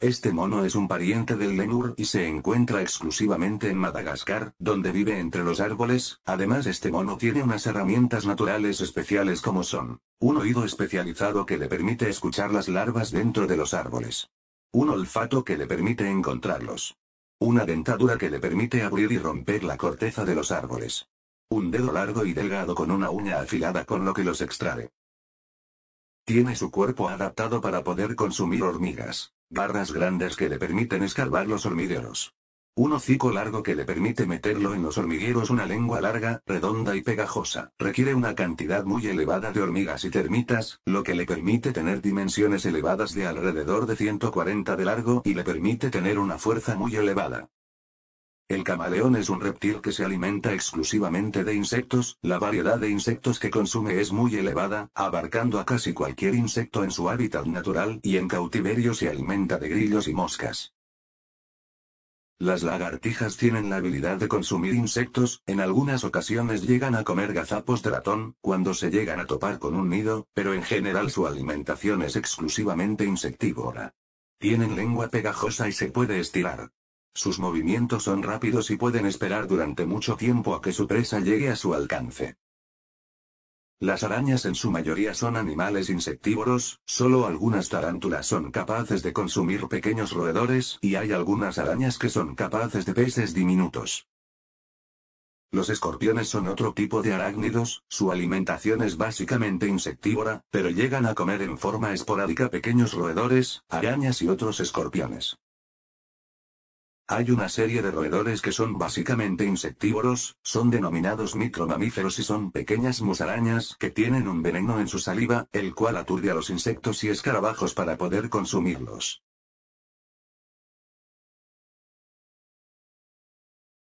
Este mono es un pariente del lemur y se encuentra exclusivamente en Madagascar, donde vive entre los árboles, además este mono tiene unas herramientas naturales especiales como son, un oído especializado que le permite escuchar las larvas dentro de los árboles, un olfato que le permite encontrarlos, una dentadura que le permite abrir y romper la corteza de los árboles, un dedo largo y delgado con una uña afilada con lo que los extrae. Tiene su cuerpo adaptado para poder consumir hormigas. Barras grandes que le permiten escarbar los hormigueros. Un hocico largo que le permite meterlo en los hormigueros. Una lengua larga, redonda y pegajosa. Requiere una cantidad muy elevada de hormigas y termitas, lo que le permite tener dimensiones elevadas de alrededor de 140 de largo y le permite tener una fuerza muy elevada. El camaleón es un reptil que se alimenta exclusivamente de insectos, la variedad de insectos que consume es muy elevada, abarcando a casi cualquier insecto en su hábitat natural y en cautiverio se alimenta de grillos y moscas. Las lagartijas tienen la habilidad de consumir insectos, en algunas ocasiones llegan a comer gazapos de ratón, cuando se llegan a topar con un nido, pero en general su alimentación es exclusivamente insectívora. Tienen lengua pegajosa y se puede estirar. Sus movimientos son rápidos y pueden esperar durante mucho tiempo a que su presa llegue a su alcance. Las arañas en su mayoría son animales insectívoros, solo algunas tarántulas son capaces de consumir pequeños roedores y hay algunas arañas que son capaces de peces diminutos. Los escorpiones son otro tipo de arácnidos, su alimentación es básicamente insectívora, pero llegan a comer en forma esporádica pequeños roedores, arañas y otros escorpiones. Hay una serie de roedores que son básicamente insectívoros, son denominados micromamíferos y son pequeñas musarañas que tienen un veneno en su saliva, el cual aturde a los insectos y escarabajos para poder consumirlos.